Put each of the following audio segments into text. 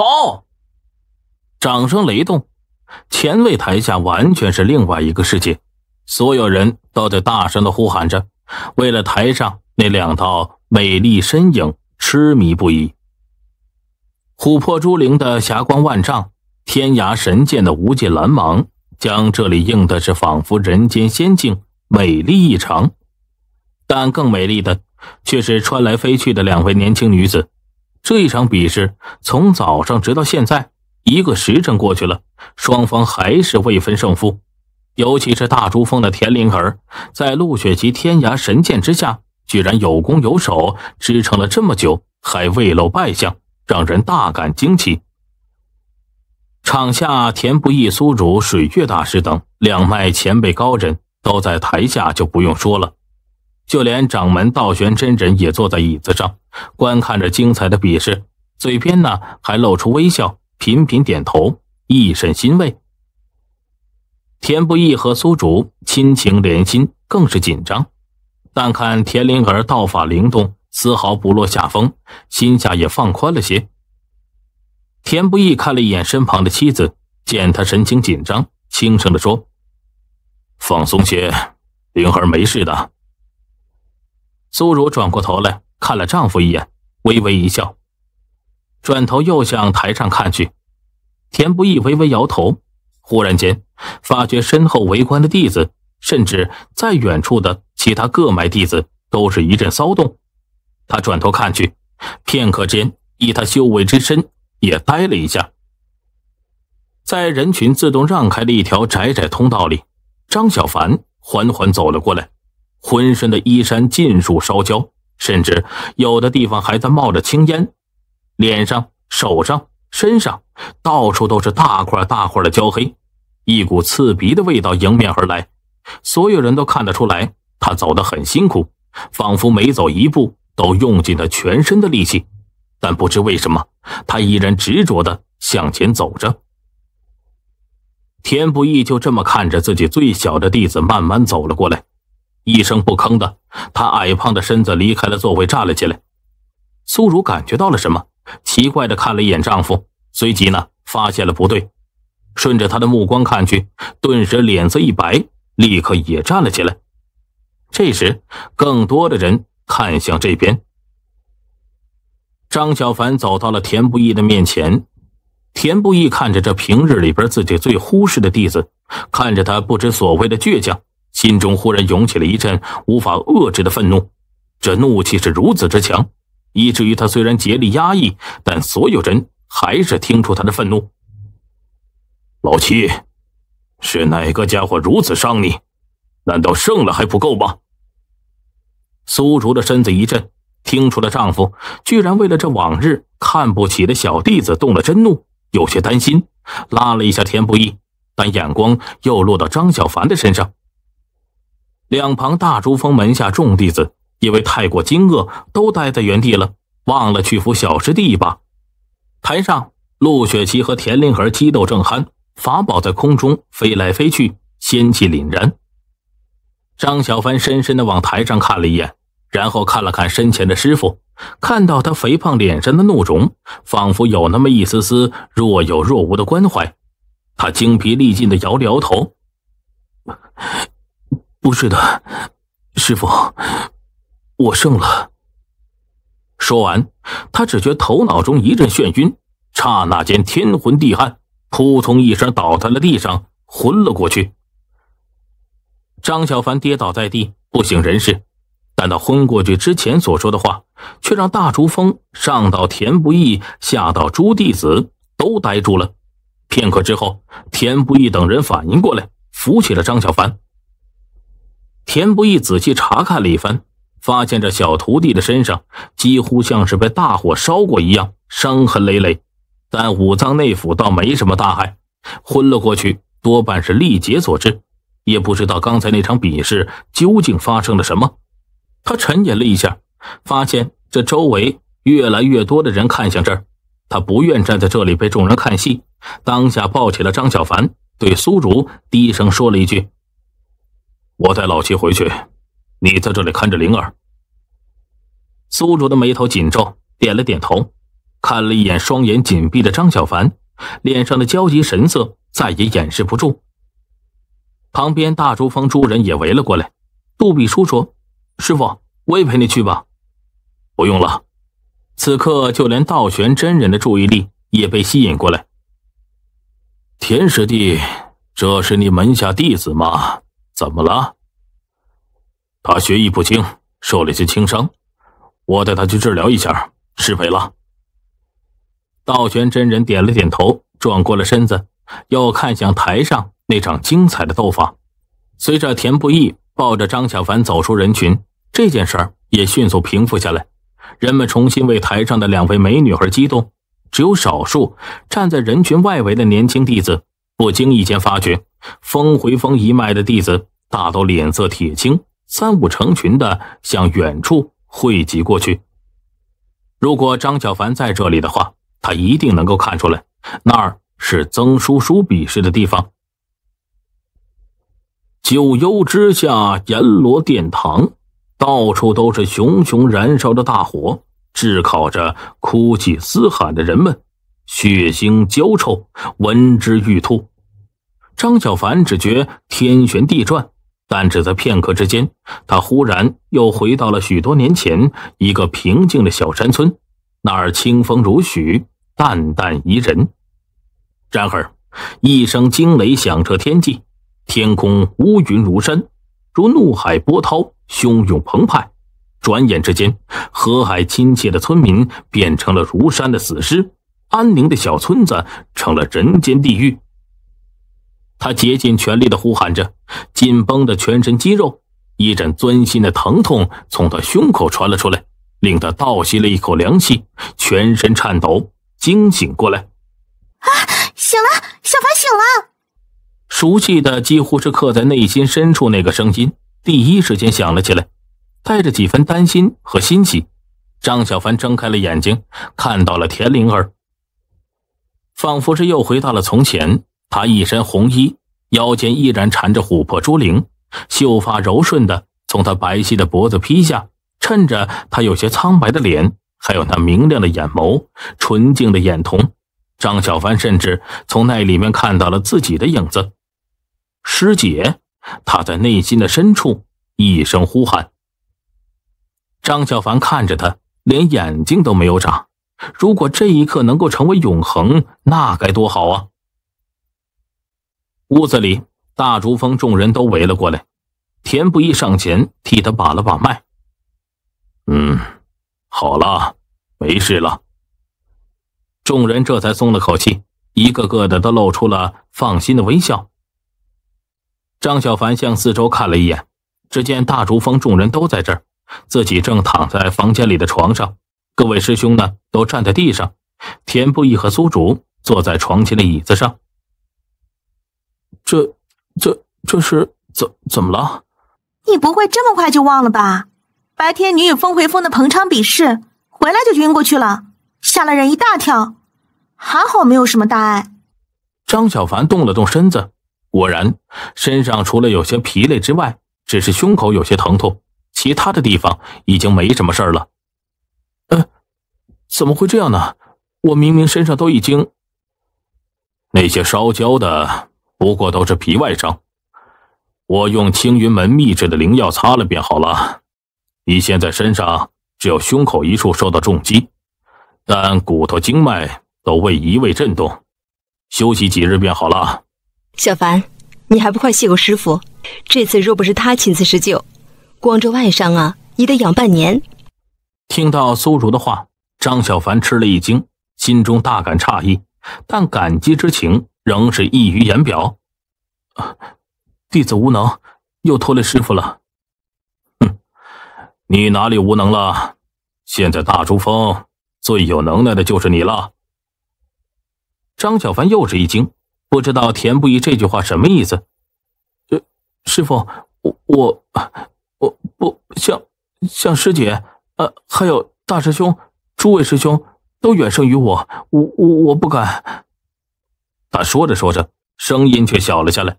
好！掌声雷动，前卫台下完全是另外一个世界，所有人都在大声的呼喊着，为了台上那两道美丽身影痴迷不已。琥珀珠灵的霞光万丈，天涯神剑的无尽蓝芒，将这里映的是仿佛人间仙境，美丽异常。但更美丽的，却是穿来飞去的两位年轻女子。这一场比试从早上直到现在，一个时辰过去了，双方还是未分胜负。尤其是大珠峰的田灵儿，在陆雪琪天涯神剑之下，居然有攻有守，支撑了这么久，还未露败相，让人大感惊奇。场下田不易、苏如、水月大师等两脉前辈高人都在台下，就不用说了。就连掌门道玄真人也坐在椅子上，观看着精彩的比试，嘴边呢还露出微笑，频频点头，一身欣慰。田不易和苏竹亲情连心，更是紧张，但看田灵儿道法灵动，丝毫不落下风，心下也放宽了些。田不易看了一眼身旁的妻子，见他神情紧张，轻声的说：“放松些，灵儿没事的。”苏如转过头来看了丈夫一眼，微微一笑，转头又向台上看去。田不易微微摇头，忽然间发觉身后围观的弟子，甚至在远处的其他各脉弟子，都是一阵骚动。他转头看去，片刻间以他修为之身也呆了一下。在人群自动让开的一条窄窄通道里，张小凡缓缓走了过来。浑身的衣衫尽数烧焦，甚至有的地方还在冒着青烟，脸上、手上、身上到处都是大块大块的焦黑，一股刺鼻的味道迎面而来。所有人都看得出来，他走得很辛苦，仿佛每走一步都用尽了全身的力气，但不知为什么，他依然执着地向前走着。田不易就这么看着自己最小的弟子慢慢走了过来。一声不吭的，他矮胖的身子离开了座位，站了起来。苏如感觉到了什么，奇怪的看了一眼丈夫，随即呢发现了不对，顺着他的目光看去，顿时脸色一白，立刻也站了起来。这时，更多的人看向这边。张小凡走到了田不易的面前，田不易看着这平日里边自己最忽视的弟子，看着他不知所谓的倔强。心中忽然涌起了一阵无法遏制的愤怒，这怒气是如此之强，以至于他虽然竭力压抑，但所有人还是听出他的愤怒。老七，是哪个家伙如此伤你？难道胜了还不够吗？苏竹的身子一震，听出了丈夫居然为了这往日看不起的小弟子动了真怒，有些担心，拉了一下田不易，但眼光又落到张小凡的身上。两旁大竹峰门下众弟子因为太过惊愕，都呆在原地了，忘了去扶小师弟一把。台上，陆雪琪和田灵儿激斗正酣，法宝在空中飞来飞去，仙气凛然。张小凡深深的往台上看了一眼，然后看了看身前的师傅，看到他肥胖脸上的怒容，仿佛有那么一丝丝若有若无的关怀。他精疲力尽的摇了摇头。不是的，师傅，我胜了。说完，他只觉头脑中一阵眩晕，刹那间天昏地暗，扑通一声倒在了地上，昏了过去。张小凡跌倒在地，不省人事。但他昏过去之前所说的话，却让大竹峰上到田不易，下到诸弟子都呆住了。片刻之后，田不易等人反应过来，扶起了张小凡。田不易仔细查看了一番，发现这小徒弟的身上几乎像是被大火烧过一样，伤痕累累，但五脏内腑倒没什么大碍。昏了过去，多半是力竭所致。也不知道刚才那场比试究竟发生了什么。他沉吟了一下，发现这周围越来越多的人看向这儿，他不愿站在这里被众人看戏，当下抱起了张小凡，对苏竹低声说了一句。我带老七回去，你在这里看着灵儿。苏卓的眉头紧皱，点了点头，看了一眼双眼紧闭的张小凡，脸上的焦急神色再也掩饰不住。旁边大竹峰诸人也围了过来。杜比叔说：“师傅，我也陪你去吧。”“不用了。”此刻，就连道玄真人的注意力也被吸引过来。田师弟，这是你门下弟子吗？怎么了？他学艺不精，受了些轻伤，我带他去治疗一下，失陪了。道玄真人点了点头，转过了身子，又看向台上那场精彩的斗法。随着田不易抱着张小凡走出人群，这件事儿也迅速平复下来，人们重新为台上的两位美女而激动。只有少数站在人群外围的年轻弟子，不经意间发觉。风回峰一脉的弟子大都脸色铁青，三五成群的向远处汇集过去。如果张小凡在这里的话，他一定能够看出来，那儿是曾叔叔比试的地方。九幽之下，阎罗殿堂，到处都是熊熊燃烧的大火，炙烤着哭泣嘶喊的人们，血腥焦臭，闻之欲吐。张小凡只觉天旋地转，但只在片刻之间，他忽然又回到了许多年前一个平静的小山村，那儿清风如许，淡淡宜人。然而，一声惊雷响彻天际，天空乌云如山，如怒海波涛汹涌澎湃。转眼之间，河海亲切的村民变成了如山的死尸，安宁的小村子成了人间地狱。他竭尽全力的呼喊着，紧绷的全身肌肉，一阵钻心的疼痛从他胸口传了出来，令他倒吸了一口凉气，全身颤抖，惊醒过来。啊，醒了，小凡醒了！熟悉的，几乎是刻在内心深处那个声音，第一时间响了起来，带着几分担心和欣喜。张小凡睁开了眼睛，看到了田灵儿，仿佛是又回到了从前。他一身红衣，腰间依然缠着琥珀珠铃，秀发柔顺的从他白皙的脖子披下，衬着他有些苍白的脸，还有那明亮的眼眸，纯净的眼瞳。张小凡甚至从那里面看到了自己的影子。师姐，他在内心的深处一声呼喊。张小凡看着他，连眼睛都没有眨。如果这一刻能够成为永恒，那该多好啊！屋子里，大竹峰众人都围了过来。田不易上前替他把了把脉。嗯，好了，没事了。众人这才松了口气，一个个的都露出了放心的微笑。张小凡向四周看了一眼，只见大竹峰众人都在这儿，自己正躺在房间里的床上。各位师兄呢，都站在地上。田不易和苏竹坐在床前的椅子上。这、这、这是怎、怎么了？你不会这么快就忘了吧？白天你与风回风的彭昌比试，回来就晕过去了，吓了人一大跳，还好没有什么大碍。张小凡动了动身子，果然身上除了有些疲累之外，只是胸口有些疼痛，其他的地方已经没什么事儿了。嗯，怎么会这样呢？我明明身上都已经那些烧焦的。不过都是皮外伤，我用青云门秘制的灵药擦了便好了。你现在身上只有胸口一处受到重击，但骨头经脉都未移位震动，休息几日便好了。小凡，你还不快谢过师傅？这次若不是他亲自施救，光这外伤啊，你得养半年。听到苏如的话，张小凡吃了一惊，心中大感诧异，但感激之情。仍是溢于言表，弟子无能，又拖累师傅了。哼，你哪里无能了？现在大珠峰最有能耐的就是你了。张小凡又是一惊，不知道田不易这句话什么意思。呃，师傅，我我我不像像师姐，呃，还有大师兄、诸位师兄都远胜于我，我我我不敢。他说着说着，声音却小了下来，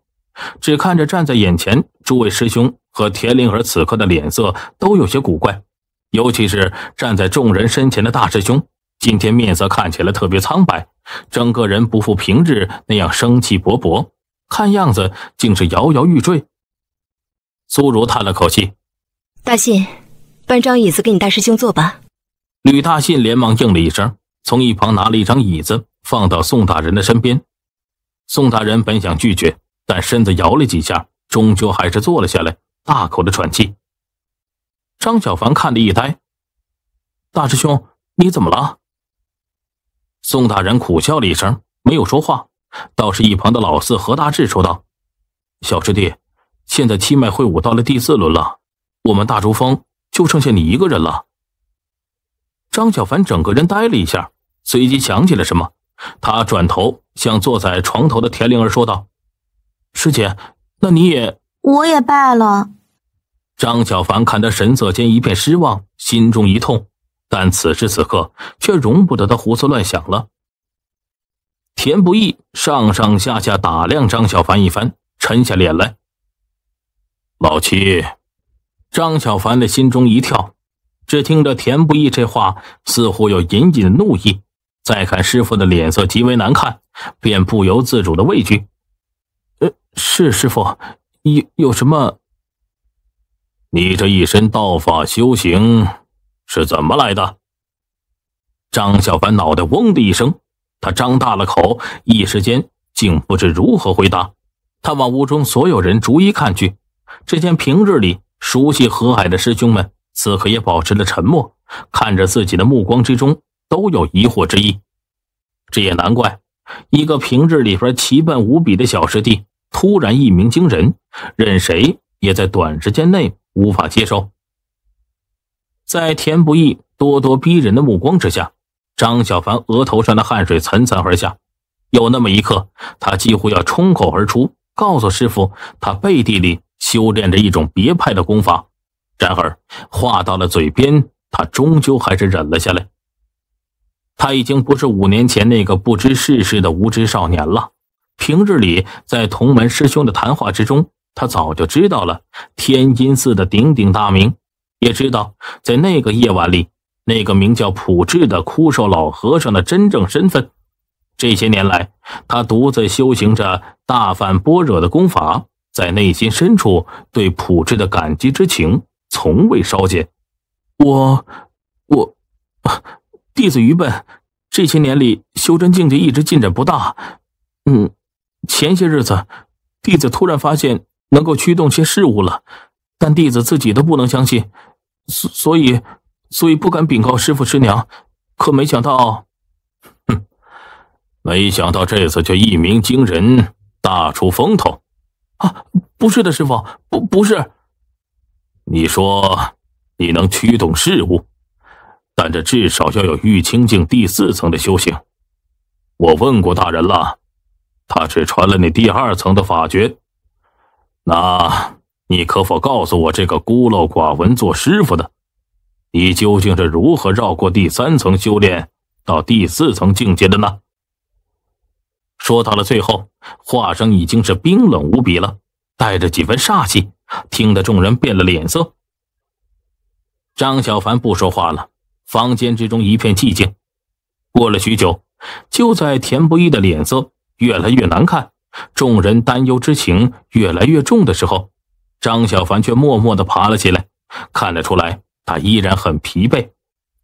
只看着站在眼前诸位师兄和田灵儿，此刻的脸色都有些古怪，尤其是站在众人身前的大师兄，今天面色看起来特别苍白，整个人不复平日那样生气勃勃，看样子竟是摇摇欲坠。苏如叹了口气：“大信，搬张椅子给你大师兄坐吧。”吕大信连忙应了一声，从一旁拿了一张椅子放到宋大人的身边。宋大人本想拒绝，但身子摇了几下，终究还是坐了下来，大口的喘气。张小凡看得一呆：“大师兄，你怎么了？”宋大人苦笑了一声，没有说话，倒是一旁的老四何大志说道：“小师弟，现在七脉会武到了第四轮了，我们大竹峰就剩下你一个人了。”张小凡整个人呆了一下，随即想起了什么，他转头。向坐在床头的田灵儿说道：“师姐，那你也……我也败了。”张小凡看他神色间一片失望，心中一痛，但此时此刻却容不得他胡思乱想了。田不易上上下下打量张小凡一番，沉下脸来：“老七。”张小凡的心中一跳，只听着田不易这话，似乎有隐隐怒意。再看师傅的脸色极为难看，便不由自主的畏惧。呃，是师傅，有有什么？你这一身道法修行是怎么来的？张小凡脑袋嗡的一声，他张大了口，一时间竟不知如何回答。他往屋中所有人逐一看去，只见平日里熟悉河海的师兄们此刻也保持了沉默，看着自己的目光之中。都有疑惑之意，这也难怪。一个平日里边奇笨无比的小师弟，突然一鸣惊人，任谁也在短时间内无法接受。在田不易咄咄逼人的目光之下，张小凡额头上的汗水层层而下。有那么一刻，他几乎要冲口而出，告诉师傅他背地里修炼着一种别派的功法。然而话到了嘴边，他终究还是忍了下来。他已经不是五年前那个不知世事的无知少年了。平日里在同门师兄的谈话之中，他早就知道了天阴寺的鼎鼎大名，也知道在那个夜晚里，那个名叫普智的枯瘦老和尚的真正身份。这些年来，他独自修行着大梵般若的功法，在内心深处对普智的感激之情从未稍减。我，我。弟子愚笨，这些年里修真境界一直进展不大。嗯，前些日子，弟子突然发现能够驱动些事物了，但弟子自己都不能相信，所所以所以不敢禀告师傅师娘。可没想到，哼，没想到这次却一鸣惊人，大出风头。啊，不是的，师傅，不不是。你说，你能驱动事物？但这至少要有玉清境第四层的修行。我问过大人了，他只传了你第二层的法诀。那你可否告诉我，这个孤陋寡闻做师傅的，你究竟是如何绕过第三层修炼到第四层境界的呢？说到了最后，话声已经是冰冷无比了，带着几分煞气，听得众人变了脸色。张小凡不说话了。房间之中一片寂静。过了许久，就在田不易的脸色越来越难看，众人担忧之情越来越重的时候，张小凡却默默地爬了起来。看得出来，他依然很疲惫，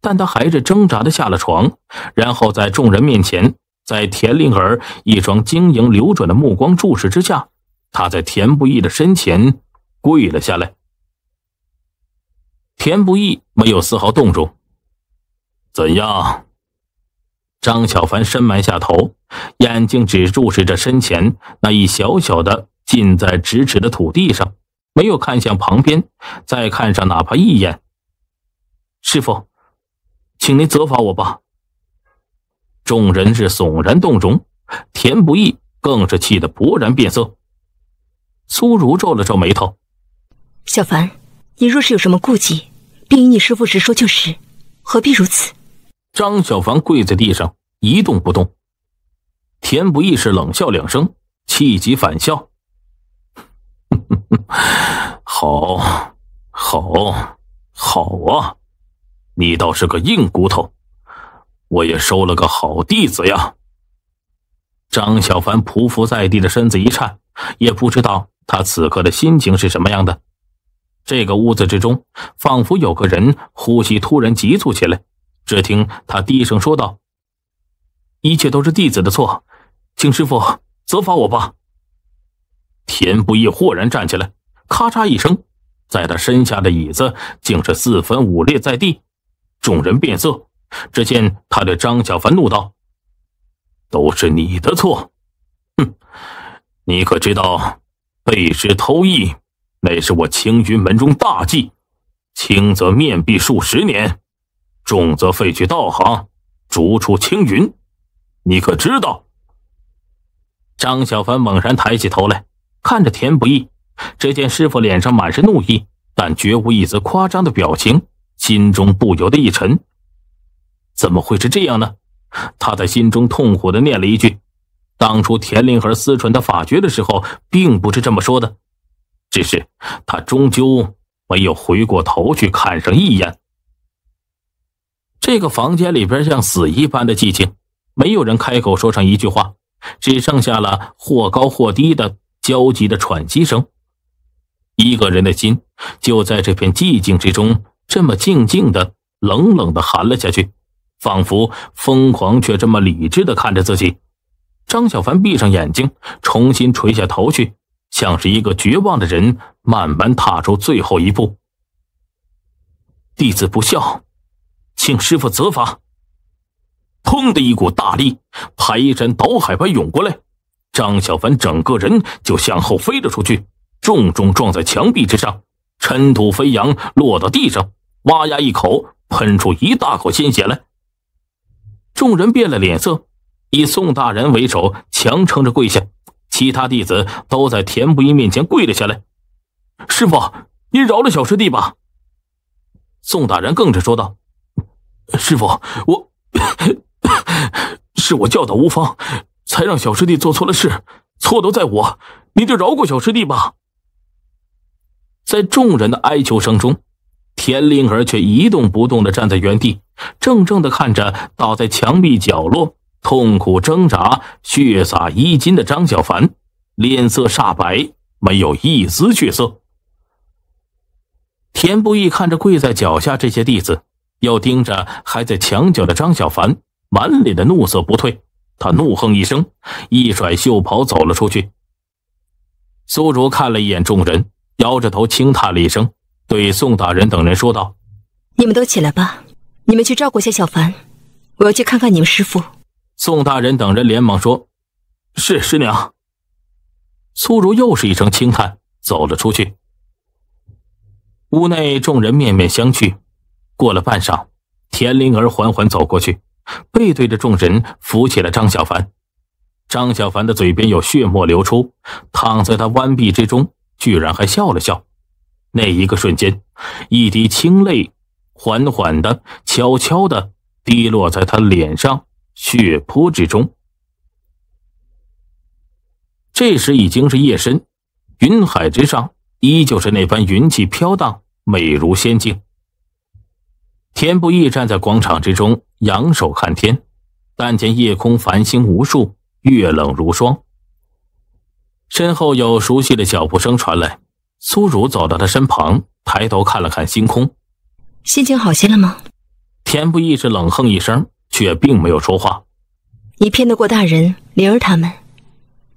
但他还是挣扎地下了床，然后在众人面前，在田灵儿一双晶莹流转的目光注视之下，他在田不易的身前跪了下来。田不易没有丝毫动容。怎样？张小凡深埋下头，眼睛只注视着身前那一小小的、近在咫尺的土地上，没有看向旁边，再看上哪怕一眼。师傅，请您责罚我吧。众人是悚然动容，田不易更是气得勃然变色。苏如皱了皱眉头：“小凡，你若是有什么顾忌，便与你师傅直说就是，何必如此？”张小凡跪在地上一动不动，田不易是冷笑两声，气急反笑：“ 好，好，好啊！你倒是个硬骨头，我也收了个好弟子呀。”张小凡匍匐在地的身子一颤，也不知道他此刻的心情是什么样的。这个屋子之中，仿佛有个人呼吸突然急促起来。只听他低声说道：“一切都是弟子的错，请师傅责罚我吧。”田不易豁然站起来，咔嚓一声，在他身下的椅子竟是四分五裂在地，众人变色。只见他对张小凡怒道：“都是你的错，哼！你可知道，背时偷艺，那是我青云门中大忌，轻则面壁数十年。”重则废去道行，逐出青云，你可知道？张小凡猛然抬起头来，看着田不易，只见师傅脸上满是怒意，但绝无一丝夸张的表情，心中不由得一沉。怎么会是这样呢？他在心中痛苦的念了一句：“当初田灵儿思传他法诀的时候，并不是这么说的。”只是他终究没有回过头去看上一眼。这个房间里边像死一般的寂静，没有人开口说上一句话，只剩下了或高或低的焦急的喘息声。一个人的心就在这片寂静之中，这么静静的、冷冷的寒了下去，仿佛疯狂却这么理智的看着自己。张小凡闭上眼睛，重新垂下头去，像是一个绝望的人，慢慢踏出最后一步。弟子不孝。请师傅责罚！砰的一股大力，排山倒海般涌过来，张小凡整个人就向后飞了出去，重重撞在墙壁之上，尘土飞扬，落到地上，哇呀一口，喷出一大口鲜血来。众人变了脸色，以宋大人为首，强撑着跪下，其他弟子都在田不一面前跪了下来。师傅，您饶了小师弟吧！宋大人更是说道。师傅，我 是我教导无方，才让小师弟做错了事，错都在我，你就饶过小师弟吧。在众人的哀求声中，田灵儿却一动不动的站在原地，怔怔的看着倒在墙壁角落、痛苦挣扎、血洒衣襟的张小凡，脸色煞白，没有一丝血色。田不易看着跪在脚下这些弟子。又盯着还在墙角的张小凡，满脸的怒色不退。他怒哼一声，一甩袖袍走了出去。苏如看了一眼众人，摇着头轻叹了一声，对宋大人等人说道：“你们都起来吧，你们去照顾下小凡，我要去看看你们师傅。”宋大人等人连忙说：“是师娘。”苏如又是一声轻叹，走了出去。屋内众人面面相觑。过了半晌，田灵儿缓缓走过去，背对着众人，扶起了张小凡。张小凡的嘴边有血沫流出，躺在他弯臂之中，居然还笑了笑。那一个瞬间，一滴清泪，缓缓的、悄悄的滴落在他脸上血泊之中。这时已经是夜深，云海之上依旧是那般云气飘荡，美如仙境。田不易站在广场之中，仰首看天，但见夜空繁星无数，月冷如霜。身后有熟悉的脚步声传来，苏如走到他身旁，抬头看了看星空，心情好些了吗？田不易是冷哼一声，却并没有说话。你骗得过大人、灵儿他们，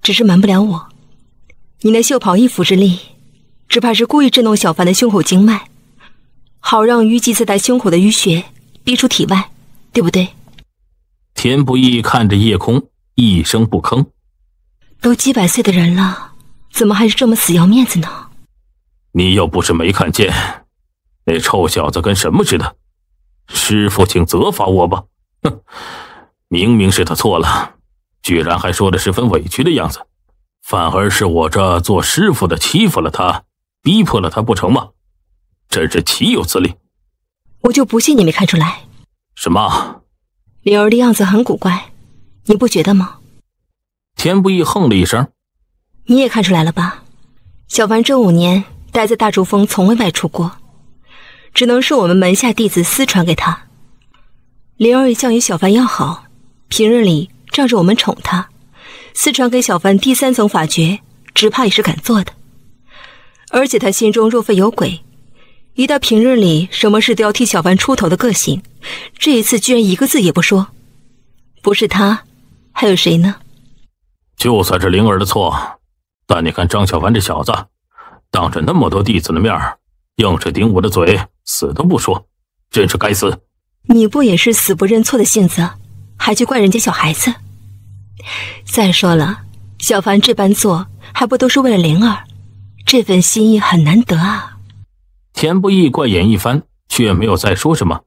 只是瞒不了我。你那袖袍一拂之力，只怕是故意震动小凡的胸口经脉。好让淤积在他胸口的淤血逼出体外，对不对？田不易看着夜空，一声不吭。都几百岁的人了，怎么还是这么死要面子呢？你又不是没看见，那臭小子跟什么似的。师傅，请责罚我吧。哼，明明是他错了，居然还说的十分委屈的样子，反而是我这做师傅的欺负了他，逼迫了他不成吗？真是岂有此理！我就不信你没看出来。什么？灵儿的样子很古怪，你不觉得吗？田不义哼了一声。你也看出来了吧？小凡这五年待在大竹峰，从未外出过，只能是我们门下弟子私传给他。灵儿一向与小凡要好，平日里仗着我们宠他，私传给小凡第三层法诀，只怕也是敢做的。而且他心中若非有鬼。一到平日里什么事都要替小凡出头的个性，这一次居然一个字也不说，不是他，还有谁呢？就算是灵儿的错，但你看张小凡这小子，当着那么多弟子的面硬是顶我的嘴，死都不说，真是该死！你不也是死不认错的性子，还去怪人家小孩子？再说了，小凡这般做，还不都是为了灵儿？这份心意很难得啊。田不易怪眼一翻，却没有再说什么。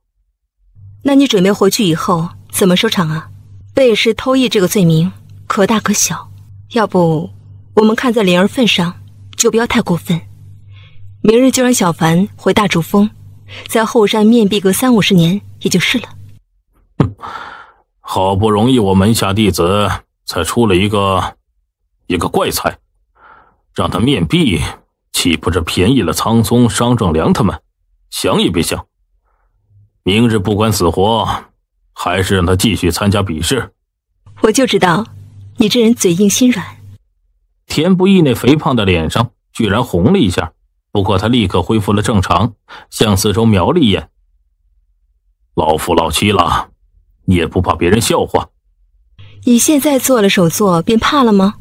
那你准备回去以后怎么收场啊？背试偷艺这个罪名可大可小，要不我们看在灵儿份上，就不要太过分。明日就让小凡回大竹峰，在后山面壁个三五十年也就是了。哼，好不容易我门下弟子才出了一个一个怪才，让他面壁。岂不是便宜了苍松、商正良他们？想也别想！明日不管死活，还是让他继续参加比试。我就知道，你这人嘴硬心软。田不易那肥胖的脸上居然红了一下，不过他立刻恢复了正常，向四周瞄了一眼。老夫老妻了，也不怕别人笑话。你现在做了首座，便怕了吗？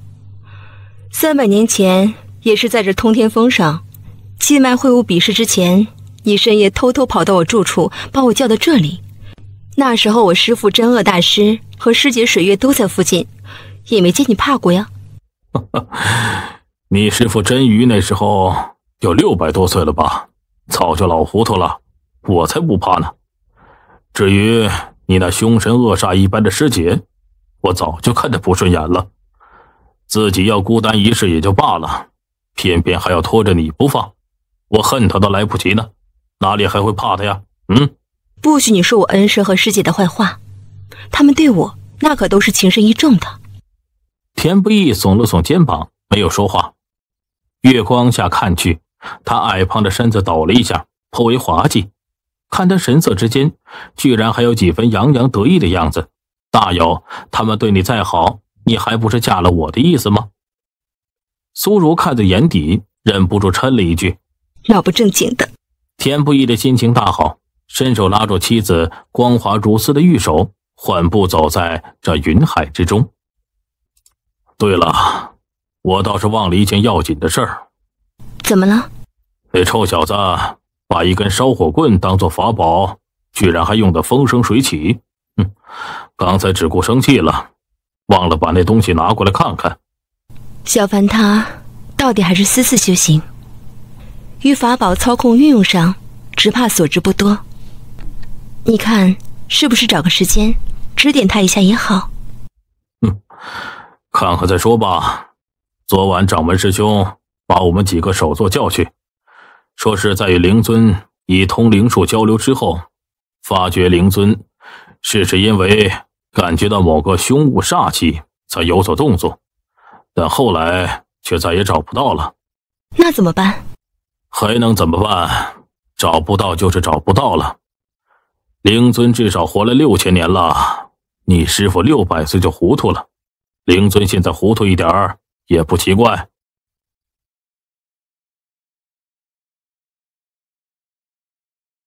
三百年前。也是在这通天峰上，气脉会晤比试之前，你深夜偷偷跑到我住处，把我叫到这里。那时候我师父真恶大师和师姐水月都在附近，也没见你怕过呀。哈哈，你师父真鱼那时候有六百多岁了吧？早就老糊涂了，我才不怕呢。至于你那凶神恶煞一般的师姐，我早就看他不顺眼了。自己要孤单一世也就罢了。偏偏还要拖着你不放，我恨他都来不及呢，哪里还会怕他呀？嗯，不许你说我恩师和师姐的坏话，他们对我那可都是情深意重的。田不易耸了耸肩膀，没有说话。月光下看去，他矮胖的身子抖了一下，颇为滑稽。看他神色之间，居然还有几分洋洋得意的样子，大有他们对你再好，你还不是嫁了我的意思吗？苏如看在眼底，忍不住嗔了一句：“老不正经的。”田不易的心情大好，伸手拉住妻子光滑如丝的玉手，缓步走在这云海之中。对了，我倒是忘了一件要紧的事儿。怎么了？那臭小子把一根烧火棍当做法宝，居然还用得风生水起。哼，刚才只顾生气了，忘了把那东西拿过来看看。小凡他到底还是私自修行，于法宝操控运用上，只怕所知不多。你看是不是找个时间指点他一下也好？嗯，看看再说吧。昨晚掌门师兄把我们几个首座叫去，说是在与灵尊以通灵术交流之后，发觉灵尊是是因为感觉到某个凶物煞气才有所动作。但后来却再也找不到了，那怎么办？还能怎么办？找不到就是找不到了。灵尊至少活了六千年了，你师傅六百岁就糊涂了，灵尊现在糊涂一点也不奇怪。